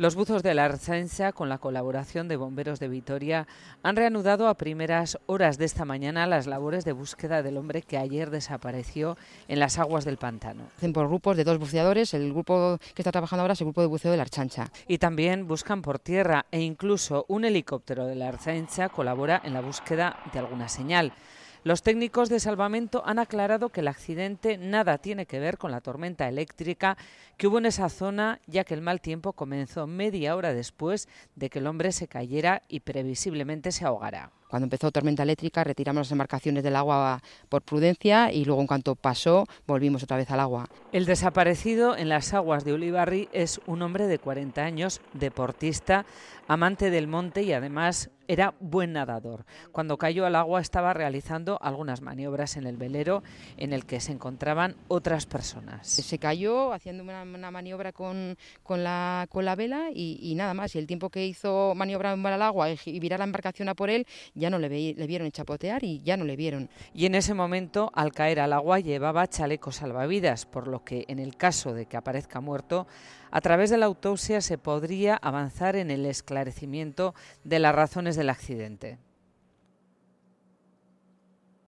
Los buzos de la Archancha, con la colaboración de bomberos de Vitoria, han reanudado a primeras horas de esta mañana las labores de búsqueda del hombre que ayer desapareció en las aguas del pantano. Hacen por grupos de dos buceadores, el grupo que está trabajando ahora es el grupo de buceo de la Archancha. Y también buscan por tierra e incluso un helicóptero de la Archancha colabora en la búsqueda de alguna señal. Los técnicos de salvamento han aclarado que el accidente nada tiene que ver con la tormenta eléctrica que hubo en esa zona, ya que el mal tiempo comenzó media hora después de que el hombre se cayera y previsiblemente se ahogara. Cuando empezó tormenta eléctrica retiramos las embarcaciones del agua por prudencia y luego en cuanto pasó volvimos otra vez al agua. El desaparecido en las aguas de Ulibarri es un hombre de 40 años, deportista, amante del monte y además era buen nadador. Cuando cayó al agua estaba realizando algunas maniobras en el velero en el que se encontraban otras personas. Se cayó haciendo una, maniobra con, con, la, con vela y, y, nada más. Y el tiempo que hizo maniobra maniobrar al agua y, y virar la embarcación a por él ya no le, vieron chapotear y ya no le vieron. Y en ese momento, al caer al agua, llevaba chalecos salvavidas, por lo que en el caso de que aparezca muerto, a través de la autopsia se podría avanzar en el esclarecimiento de las razones del accidente.